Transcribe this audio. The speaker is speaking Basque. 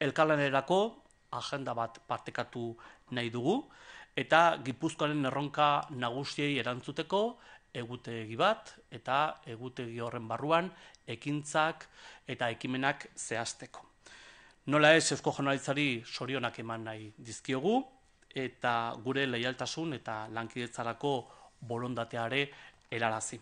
elkarlanerako agenda bat partekatu nahi dugu eta Gipuzkoaren erronka nagusiei erantzuteko egutegi bat eta egutegi horren barruan ekintzak eta ekimenak zehazteko. Nola ez Eusko Jaurlaritzari sorionak eman nahi dizkiogu eta gure leialtasun eta lankidetzarako bolondateare erarazi.